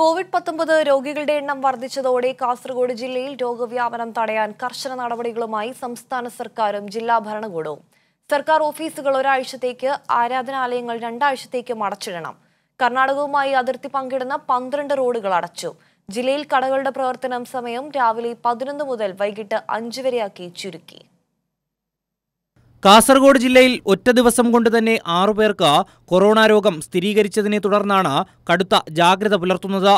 Covid പത്തൊമ്പത് രോഗികളുടെ എണ്ണം വർദ്ധിച്ചതോടെ കാസർഗോഡ് ജില്ലയിൽ രോഗവ്യാപനം തടയാൻ കർശന നടപടികളുമായി സംസ്ഥാന സർക്കാരും ജില്ലാ ഭരണകൂടവും സർക്കാർ ഓഫീസുകൾ ഒരാഴ്ചത്തേക്ക് ആരാധനാലയങ്ങൾ രണ്ടാഴ്ചത്തേക്ക് അടച്ചിടണം കർണാടകവുമായി അതിർത്തി പങ്കിടുന്ന പന്ത്രണ്ട് റോഡുകൾ അടച്ചു ജില്ലയിൽ കടകളുടെ പ്രവർത്തനം സമയം രാവിലെ പതിനൊന്ന് മുതൽ വൈകിട്ട് അഞ്ച് വരെയാക്കി ചുരുക്കി കാസർഗോഡ് ജില്ലയിൽ ഒറ്റ ദിവസം കൊണ്ട് തന്നെ ആറുപേർക്ക് കൊറോണ രോഗം സ്ഥിരീകരിച്ചതിനെ തുടർന്നാണ് കടുത്ത ജാഗ്രത പുലർത്തുന്നത്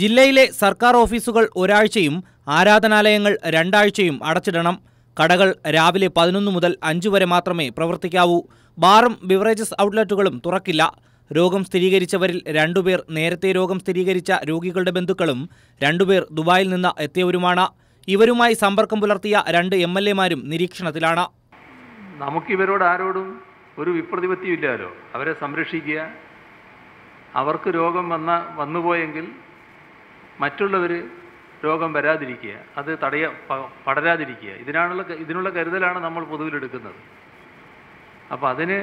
ജില്ലയിലെ സർക്കാർ ഓഫീസുകൾ ഒരാഴ്ചയും ആരാധനാലയങ്ങൾ രണ്ടാഴ്ചയും അടച്ചിടണം കടകൾ രാവിലെ പതിനൊന്ന് മുതൽ അഞ്ച് വരെ മാത്രമേ പ്രവർത്തിക്കാവൂ ബാറും ബിവറേജസ് ഔട്ട്ലെറ്റുകളും തുറക്കില്ല രോഗം സ്ഥിരീകരിച്ചവരിൽ രണ്ടുപേർ നേരത്തെ രോഗം സ്ഥിരീകരിച്ച രോഗികളുടെ ബന്ധുക്കളും രണ്ടുപേർ ദുബായിൽ നിന്ന് എത്തിയവരുമാണ് ഇവരുമായി സമ്പർക്കം പുലർത്തിയ രണ്ട് എം നിരീക്ഷണത്തിലാണ് നമുക്കിവരോട് ആരോടും ഒരു വിപ്രതിപത്തിയും ഇല്ലല്ലോ അവരെ സംരക്ഷിക്കുക അവർക്ക് രോഗം വന്ന വന്നുപോയെങ്കിൽ മറ്റുള്ളവർ രോഗം വരാതിരിക്കുക അത് തടയ പടരാതിരിക്കുക ഇതിനാണുള്ള ഇതിനുള്ള കരുതലാണ് നമ്മൾ പൊതുവിലെടുക്കുന്നത് അപ്പോൾ അതിന്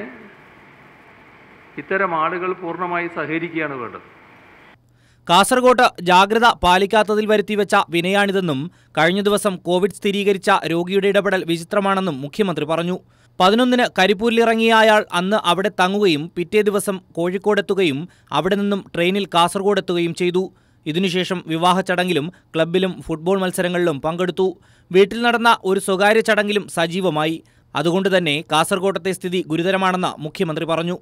ഇത്തരം ആളുകൾ പൂർണ്ണമായി സഹകരിക്കുകയാണ് വേണ്ടത് കാസർകോട്ട് ജാഗ്രത പാലിക്കാത്തതിൽ വരുത്തിവെച്ച വിനയാണിതെന്നും കഴിഞ്ഞ ദിവസം കോവിഡ് സ്ഥിരീകരിച്ച രോഗിയുടെ ഇടപെടൽ വിചിത്രമാണെന്നും മുഖ്യമന്ത്രി പറഞ്ഞു പതിനൊന്നിന് കരിപ്പൂരിലിറങ്ങിയ അയാൾ അന്ന് അവിടെ തങ്ങുകയും പിറ്റേ ദിവസം കോഴിക്കോടെത്തുകയും അവിടെ നിന്നും ട്രെയിനിൽ കാസർഗോഡെത്തുകയും ചെയ്തു ഇതിനുശേഷം വിവാഹ ചടങ്ങിലും ക്ലബിലും ഫുട്ബോൾ മത്സരങ്ങളിലും പങ്കെടുത്തു വീട്ടിൽ നടന്ന ഒരു സ്വകാര്യ ചടങ്ങിലും സജീവമായി അതുകൊണ്ട് തന്നെ കാസർകോട്ടത്തെ സ്ഥിതി ഗുരുതരമാണെന്ന് മുഖ്യമന്ത്രി പറഞ്ഞു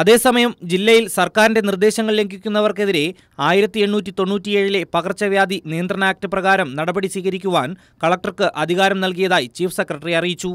അതേസമയം ജില്ലയിൽ സർക്കാരിന്റെ നിർദ്ദേശങ്ങൾ ലംഘിക്കുന്നവർക്കെതിരെ ആയിരത്തി എണ്ണൂറ്റി തൊണ്ണൂറ്റിയേഴിലെ പകർച്ചവ്യാധി നിയന്ത്രണ ആക്ട് പ്രകാരം നടപടി സ്വീകരിക്കുവാൻ കളക്ടർക്ക് അധികാരം നൽകിയതായി ചീഫ് സെക്രട്ടറി അറിയിച്ചു